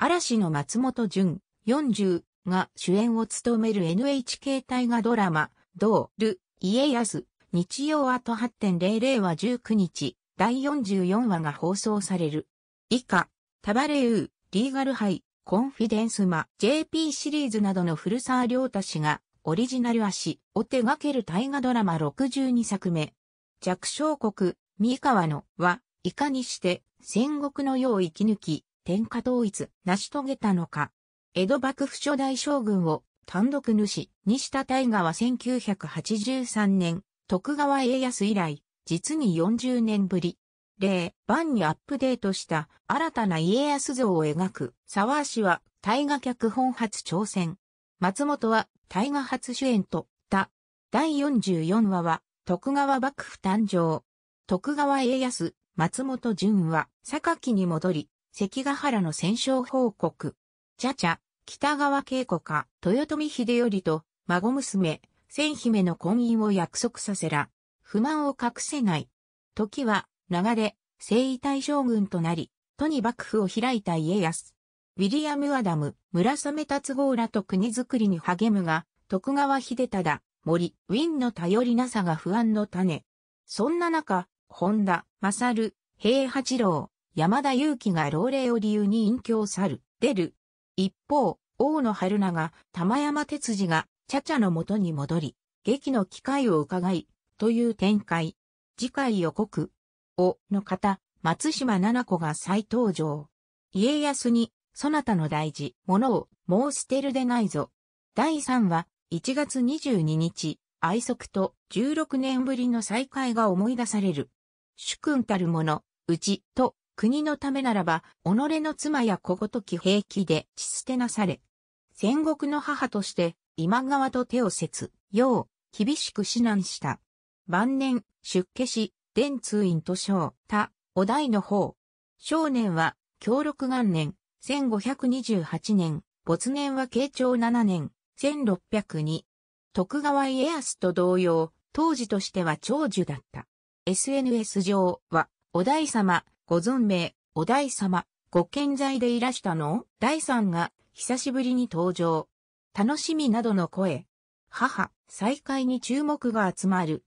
嵐の松本潤40が主演を務める NHK 大河ドラマ、ドール、家康、日曜あと8.00は19日、第44話が放送される。以下、タバレウ、リーガルハイ、コンフィデンスマ、JP シリーズなどの古沢良太氏が、オリジナル足を手掛ける大河ドラマ62作目。弱小国、三河のは、いかにして、戦国の世を生き抜き、天下統一、成し遂げたのか。江戸幕府初代将軍を単独主、西田大河は1983年、徳川家康以来、実に40年ぶり。例、版にアップデートした新たな家康像を描く、沢氏は大河脚本初挑戦。松本は大河初主演と、た。第44話は、徳川幕府誕生。徳川家康、松本潤は、榊に戻り、関ヶ原の戦勝報告。茶々、北川景子か、豊臣秀頼と、孫娘、千姫の婚姻を約束させら、不満を隠せない。時は、流れ、征夷大将軍となり、都に幕府を開いた家康。ウィリアム・アダム、村雨達合らと国づくりに励むが、徳川秀忠、森、ウィンの頼りなさが不安の種。そんな中、本田、勝、平八郎、山田裕貴が老齢を理由に隠居を去る、出る。一方、大野春長、玉山哲司が、茶々の元に戻り、劇の機会を伺い、という展開。次回予告。お、の方、松島奈々子が再登場。家康に、そなたの大事、ものを、もう捨てるでないぞ。第3話、1月22日、愛息と16年ぶりの再会が思い出される。主君たる者、うち、と、国のためならば、己の妻や子ごとき平気で血捨てなされ。戦国の母として、今川と手を接、よう、厳しく指南した。晩年、出家し、伝通院と称、他、お代の方。少年は、協力元年、1528年、没年は慶長7年、1602。徳川家康と同様、当時としては長寿だった。SNS 上は、お代様、ご存命、お大様、ご健在でいらしたの第三が、久しぶりに登場。楽しみなどの声。母、再会に注目が集まる。